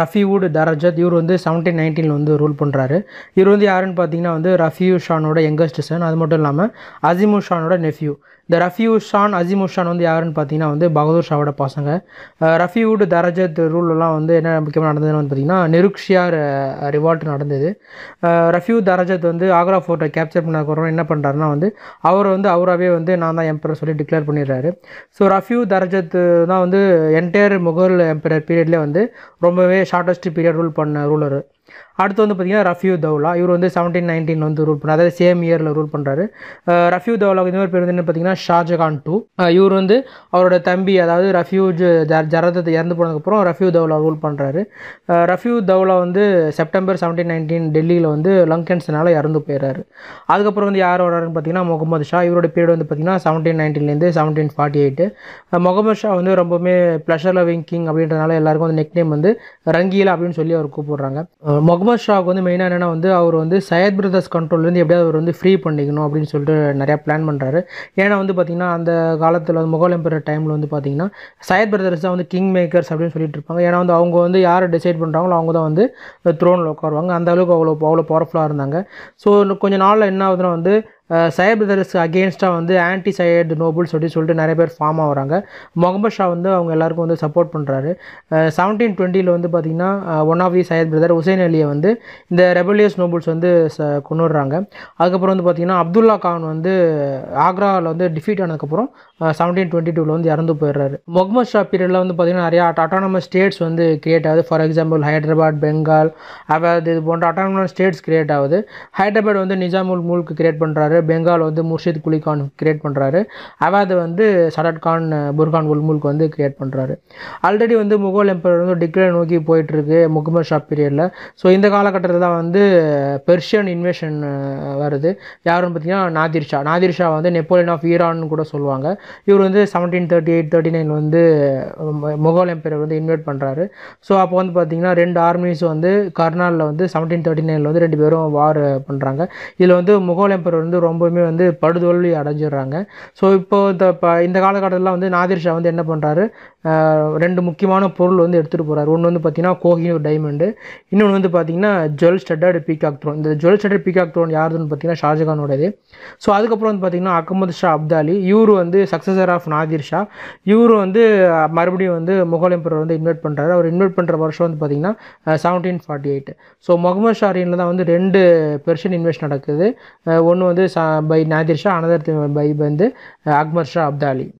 ரஃபிவுட் தரஜத் இவர் வந்து செவன்டீன் நைன்டீனில் வந்து ரூல் பண்ணுறாரு இவர் வந்து யாருன்னு பார்த்தீங்கன்னா வந்து ரஃபியூ ஷானோட யங்கஸ்ட் சன் அது மட்டும் இல்லாமல் அசிமு ஷானோட நெஃப்யூ இந்த ரஃபியூ ஷான் அசிமு ஷான் வந்து யாருன்னு பார்த்தீங்கன்னா வந்து பகதூர் ஷாவோட பசங்க ரஃபியூட் தரஜத் ரூல்லாம் வந்து என்ன முக்கியமாக நடந்ததுன்னு வந்து பார்த்தீங்கன்னா நெருக்ஷியார் ரிவால்ட் நடந்தது ரஃபியூ தரஜத் வந்து ஆக்ரா ஃபோர்ட்டை கேப்சர் பண்ணதுக்கப்புறம் என்ன பண்ணுறாருன்னா வந்து அவர் வந்து அவராகவே வந்து நான் தான் எம்பரர் சொல்லி டிக்ளேர் பண்ணிடுறாரு ஸோ ரஃபியூ தரஜத் தான் வந்து என்டையர் முகல் எம்பரர் பீரியட்லேயே வந்து ரொம்பவே ஷார்ட்டஸ்ட் பீரியட் ரூல் பண்ண ரூலரு அடுத்து வந்து பார்த்திங்கன்னா ரஃபியூ தௌலா இவர் வந்து செவன்டீன் நைன்டீன் வந்து ரூல் பண்ணார் அதாவது சேம் இயரில் ரூல் பண்ணுறாரு ரஃபியூ தௌலா மாதிரி பேர் வந்து என்ன பார்த்திங்கன்னா ஷாஜகான் டூ இவர் வந்து அவரோட தம்பி அதாவது ரஃபியூ ஜரதத்தை இறந்து போனதுக்கப்புறம் ரஃபியூ தௌலா ரூல் பண்ணுறாரு ரஃபியூ தௌலா வந்து செப்டம்பர் செவன்டீன் நைன்டீன் டெல்லியில் வந்து லங் கேன்சர்னால் இறந்து போயிடுறாரு அதுக்கப்புறம் வந்து யார் வர்றாருன்னு பார்த்திங்கன்னா முகமது ஷா இவரோட பீரியட் வந்து பார்த்திங்கன்னா செவன்டீன் நைன்டீன்லேருந்து seventeen forty eight Muhammad Shah வந்து ரொம்பவுமே ப்ளஷர் லவிங் கிங் அப்படின்றதுனால எல்லாருக்கும் வந்து நெக் நேம் வந்து ரங்கீலா அப்படின்னு சொல்லி அவர் கூப்பிடுறாங்க முகமது ஷாவுக்கு வந்து மெயினாக என்னென்னா வந்து அவர் வந்து சையத் பிரதர்ஸ் கண்ட்ரோல்லேருந்து எப்படியாவது அவர் வந்து ஃப்ரீ பண்ணிக்கணும் அப்படின்னு சொல்லிட்டு நிறையா பிளான் பண்ணுறாரு ஏன்னா வந்து பார்த்திங்கன்னா அந்த காலத்தில் வந்து முகல் எம்பரர் டைமில் வந்து பார்த்திங்கன்னா சையத் பிரதர்ஸ் தான் வந்து கிங் மேக்கர்ஸ் அப்படின்னு சொல்லிட்டு இருப்பாங்க ஏன்னா வந்து அவங்க வந்து யார் டிசைட் பண்ணுறாங்களோ அவங்க தான் வந்து த்ரோனில் உட்காருவாங்க அந்த அளவுக்கு அவ்வளோ அவ்வளோ பவர்ஃபுல்லாக இருந்தாங்க ஸோ கொஞ்சம் நாளில் என்ன ஆகுதுன்னா வந்து சையத் பிரதர்ஸ்க்கு அகேன்ஸ்டாக வந்து ஆன்டி சையட் நோபுல்ஸ் அப்படின்னு சொல்லிட்டு நிறைய பேர் ஃபார்ம் ஆகிறாங்க முகமது ஷா வந்து அவங்க எல்லாருக்கும் வந்து சப்போர்ட் பண்ணுறாரு செவன்டீன் டுவெண்ட்டியில் வந்து பார்த்திங்கன்னா one of the Syed brother Hussain அலியை வந்து இந்த ரெபலியஸ் நோபுல்ஸ் வந்து ச கொண்டுடுறாங்க அதுக்கப்புறம் வந்து பார்த்திங்கன்னா அப்துல்லா கான் வந்து ஆக்ராவில் வந்து டிஃபீட் ஆனதுக்கப்புறம் செவன்டீன் டுவெண்ட்டி டூவில் வந்து இறந்து போயிடுறாரு முகமது ஷா பீரியடில் வந்து பார்த்திங்கன்னா நிறையா அட்டானமஸ் ஸ்டேட்ஸ் வந்து கிரியேட் ஆகுது ஃபார் எக்ஸாம்பிள் ஹைதராபாத் பெங்கால் அதாவது இது போன்ற அட்டானமஸ் ஸ்டேட்ஸ் கிரியேட் ஆகுது ஹைதராபாத் வந்து நிஜாமுல் மூலுக்கு கிரியேட் பண்ணுறாரு பண்ணுறாரு பெங்கால் வந்து முர்ஷித் குலி கான் கிரியேட் பண்ணுறாரு அவாது வந்து சடாட் கான் புர்கான் உல்முல்க் வந்து கிரியேட் பண்ணுறாரு ஆல்ரெடி வந்து முகல் எம்பரர் வந்து டிக்ளேர் நோக்கி போயிட்டுருக்கு முகமது ஷா பீரியடில் ஸோ இந்த காலகட்டத்தில் தான் வந்து பெர்ஷியன் இன்வேஷன் வருது யாருன்னு பார்த்தீங்கன்னா நாதிர் ஷா நாதிர் ஷா வந்து நெப்போலியன் ஆஃப் ஈரான்னு கூட சொல்லுவாங்க இவர் வந்து seventeen thirty eight thirty nine வந்து முகல் எம்பரர் வந்து இன்வைட் பண்ணுறாரு ஸோ அப்போ வந்து பார்த்தீங்கன்னா ரெண்டு ஆர்மிஸ் வந்து கர்னாலில் வந்து செவன்டீன் தேர்ட்டி நைனில் வந்து ரெண்டு பேரும் வார் பண்ணுறாங்க இதில் வந்து முகல் எம்பரர் வந்து ரொம்பவுமே வந்து படுதோல்வி அடைஞ்சிடுறாங்க ஸோ இப்போ இந்த இப்போ இந்த காலகட்டத்தில் வந்து நாதிர் ஷா வந்து என்ன பண்ணுறாரு ரெண்டு முக்கியமான பொருள் வந்து எடுத்துகிட்டு போகிறாரு ஒன்று வந்து பார்த்தீங்கன்னா கோஹினூர் டைமண்டு இன்னொன்று வந்து பார்த்தீங்கன்னா ஜுவல் ஸ்டட்டர்டு பீகாக் த்ரோன் இந்த ஜுவல் ஸ்டட்டர் பீகாக் த்ரோன் யாருன்னு பார்த்தீங்கன்னா ஷாஜகானோடது ஸோ அதுக்கப்புறம் வந்து பார்த்திங்கன்னா அகமது ஷா அப்தாலி இவர் வந்து சக்ஸஸர் ஆஃப் நாதிர் ஷா இவர் வந்து மறுபடியும் வந்து முகல் எம்பரர் வந்து இன்வைட் பண்ணுறாரு அவர் இன்வைட் பண்ணுற வருஷம் வந்து பார்த்தீங்கன்னா seventeen forty eight so Muhammad ஷாரின்ல தான் வந்து ரெண்டு பெர்ஷன் இன்வெஸ்ட் நடக்குது ஒன்று வந்து by Nadir Shah, another by, by the Akbar Shah Abdali.